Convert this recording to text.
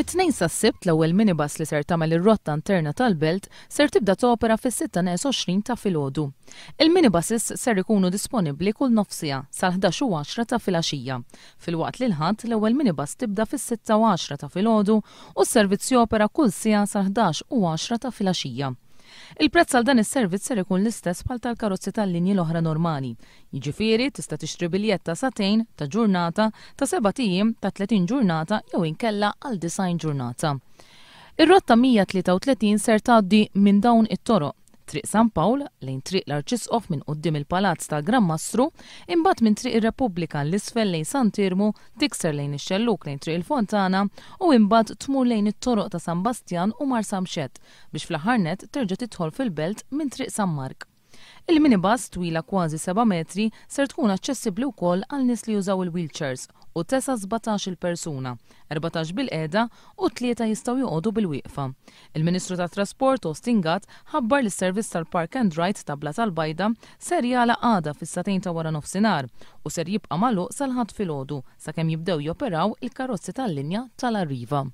Mit-tnejn sas-sibt l-ewwel minibus li ser tagħmel ir-rotta interna tal-belt ser tibda topera fis-26 ta' filgħodu. Il-minibuses ser ikunu disponibbli kull nofsija sal-11 u ta' filgħaxija. Fil-waqt li l-ħadd l-ewwel minibus tibda fis-6 u ta' filgħodu u s-servizz jopera kull sija sal-11 u 10 ta' filgħaxija. Il-prezz għal dan is-servizz ser ikun l-istess bħal tal-karozzi tal-linji l-oħra normali. Jiġifieri tista' tixtri biljetta ta' tejn ta' ġurnata, ta' seba' tiem, ta' 30 ġurnata jew inkella għal design ġurnata. Ir-rotta 133 ser tgħaddi minn dawn it-toroq triq San Pawl lejn triq l-Arċisqof minn qoddim il-Palazz ta' Gran Mastru, imbagħad minn triq ir-Repubblika l-isfel lejn San Tirmu, tikser lejn ix-Xelluk lejn triq il-Fontana u imbagħad tmur lejn it-toroq ta' San Bastjan u Mar Samxet biex fl-aħħar net terġa' tidħol fil-belt minn triq San Mark. Il-minibus twila kważi 7 metri ser tkun aċċessibbli wkoll għal nies li jużaw il-wheelchairs u tesa il persuna, 14 bil-qeda u tlieta jistaw joqodu bil-wieqfa. Il-Ministru ta' Trasport Ostingat ħabbar li servizz tal-Park and Ride tabla tal-bajda ser jala għada fis satajn ta' wara nofsinhar u ser jibqa' maluq sal-ħadd filgħodu sakemm jibdew joperaw il-karozzi tal-linja tal-arriva.